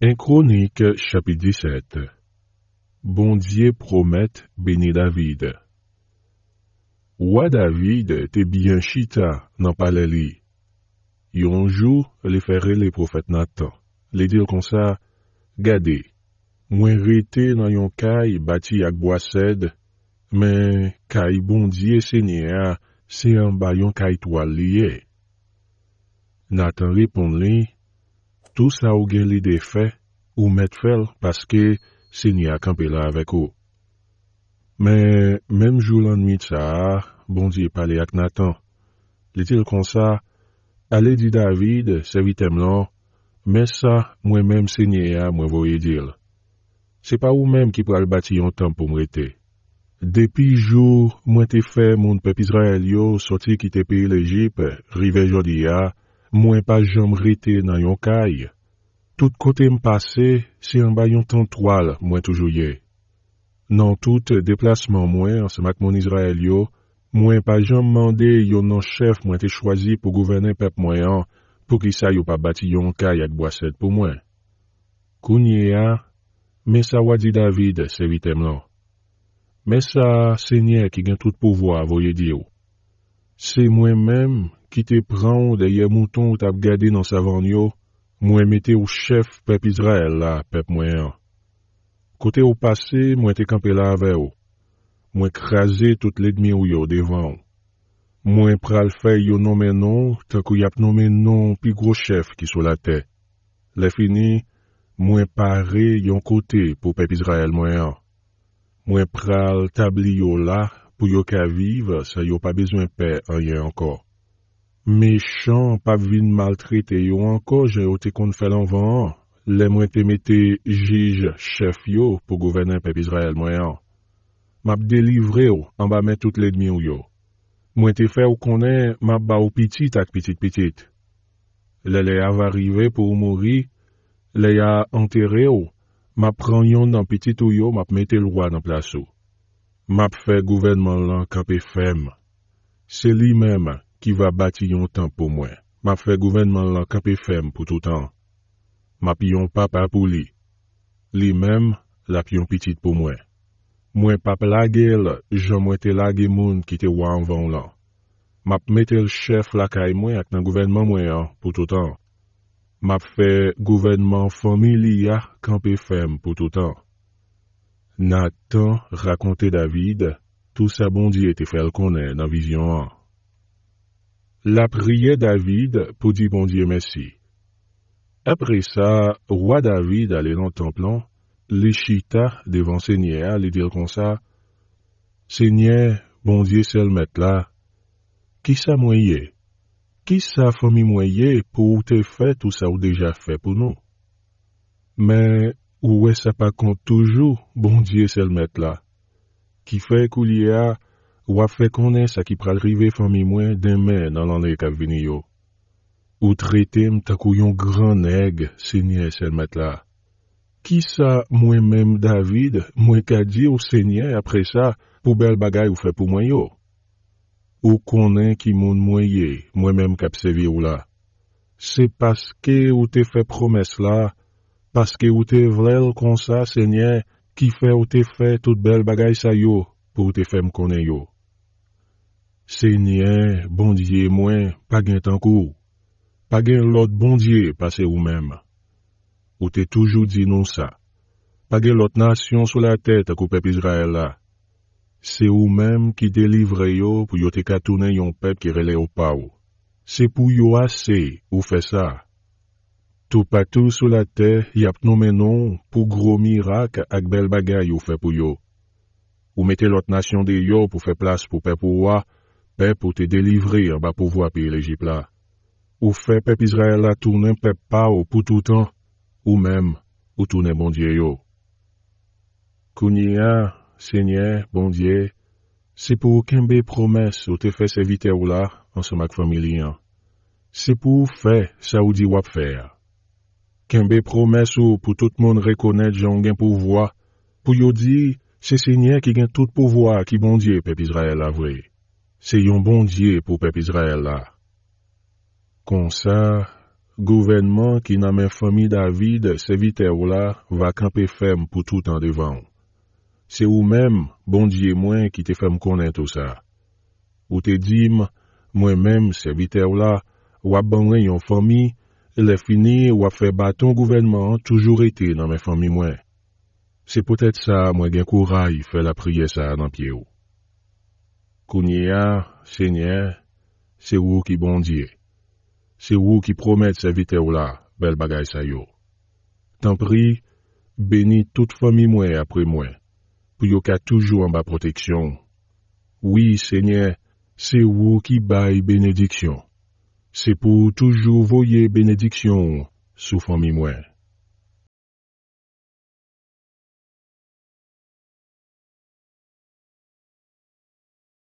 1 Chronique, chapitre 17 Bon Dieu promette béni David. Wa David était bien chita dans palais li. Yon jour les ferait les prophètes Nathan. les dire comme ça, gade, mwen rete nan yon kay bati ak boised, mais kay bon Dieu Seigneur, se un ba yon kay Nathan répond lui Sous la ou gen li de fe, ou met fel, paske, se ni akampe la avek ou. Men, menm jou lan mi tsa a, bon di e pale ak natan. Li til kon sa, ale di David, se vitem lan, men sa, mwen menm se ni a mwen voye dil. Se pa ou menm ki pral bati an tan pou mwete. Depi jou, mwen te fe moun pepizra el yo, soti ki te pi le jip, rive jodi a, Mouen pas jamb rete dans yon kay. Tout kote m pase, se yon bayon tan toile, mwen toujou ye. Non tout deplasman mwen ansemak mon Israel yo, mwen pa jamb mande yon non chef mwen te choisi pou gouverner pep mwen pour pou ki sa yo pa bati yon kay ak boaset pou mwen. Kounye a, sa wadi David se vitem lan. Men sa se nye ki tout pouvoir voye ou C'est moi-même. Ki te pran deye mouton ou tap gade nan sa van yo, mwen mette ou chef pep Izrael la pep mwen an. Kote ou pase mwen te kampe la ave yo. Mwen krasi tout ledmi ou yo devan. Mwen pral fe yo nomen nou, tak ou yap nomen nou pi gro chef ki sou la te. Le fini, mwen pare yon kote pou pep Izrael mwen an. Mwen pral tabli yo la pou yo ka vive se yo pa bezwen pe a ye ankon. Mechan, pa vin maltrite yo anko, jè o te kon fè lan van an, le mwen te mette jij chef yo pou gouvenen pep Israel mwen an. Map delivre yo, an ba men tout ledmi yo yo. Mwen te fè ou konen, map ba ou pitit ak pitit pitit. Le le avarive pou ou mori, le ya anteri yo, map pran yon nan pitit ou yo, map mette lwa nan plasu. Map fè gouvenman lan kap e fem. Se li menman, Ki va bati yon tan pou mwen. Map fe gouvenman lan kap e fem pou toutan. Map yon papa pou li. Li mem, lak yon pitit pou mwen. Mwen papa lage l, jom wete lage moun ki te wan van lan. Map mete l chef laka e mwen ak nan gouvenman mwen an pou toutan. Map fe gouvenman fomi li ya kap e fem pou toutan. Na tan, rakonte David, tou sa bondi ete fel konen nan vizyon an. la prière David pour dire bon Dieu merci. Après ça, roi David allait dans le temple, les devant Seigneur, lui dire comme ça, Seigneur, bon Dieu seul là, qui ça moyen? Qui ça famille moyen pour te fait tout ça ou déjà fait pour nous? Mais, où est ça pas compte toujours, bon Dieu seul là? Qui fait qu'il y a Ou ap fe konen sa ki pral rive fami mwen demen nan lan le kap vini yo. Ou tre tem takou yon gran neg senye selmet la. Ki sa mwen menm David mwen ka di ou senye apre sa pou bel bagay ou fe pou mwen yo. Ou konen ki moun mwen ye mwen menm kap sevi ou la. Se paske ou te fe promes la, paske ou te vrel konsa senye ki fe ou te fe tout bel bagay sa yo pou te fem konen yo. Se nye, bondye mwen, pa gen tankou. Pa gen lot bondye pase ou non mem. Ou te toujou di nou sa. Pa gen lot nasyon sou la tete non non, ak ou pep Izraela. Se ou mem ki delivre yo pou yo te katounen yon pep ki rele ou pa ou. Se pou yo ase ou fe sa. Tou patou sou la tete yap nou menon pou gro mirak ak bel bagay ou fe pou yo. Ou mete lot nasyon de yo pou fe plas pou pep ou wa. peuple pour te délivrer en bas pouvoir payer l'Égypte là. Ou fait peuple Israël là tourner peuple pas ou pour tout temps, ou même, ou tourner bon Dieu yo. Kounia, Seigneur, bon Dieu, c'est pour qu'un promesse ou te fait serviteur ou là, en ce mac famille. Hein. C'est pour faire ça ou dit faire. Kembe promesse ou pour tout le monde reconnaître j'en gain pouvoir, pour yo dire, c'est Seigneur qui gagne tout pouvoir qui bon Dieu peuple Israël avoué. Se yon bondye pou pep Izrael la. Kon sa, gouvenman ki nan men fomi David se vitè ou la va kampe fem pou tout an devan. Se ou men, bondye mwen ki te fem konen tou sa. Ou te dim, mwen men se vitè ou la wap banwen yon fomi, le fini wap fe baton gouvenman toujou rete nan men fomi mwen. Se potet sa mwen gen kouray fe la priye sa nan pie ou. « Kounia, Seigneur, c'est vous qui bon Dieu. C'est vous qui promettez vitesse là, bel bagay sa yo. Tant prie, bénis toute famille moi après moi, pour toujours en bas protection. Oui, Seigneur, c'est vous qui baille bénédiction. C'est pour toujours voyer bénédiction sous famille moi.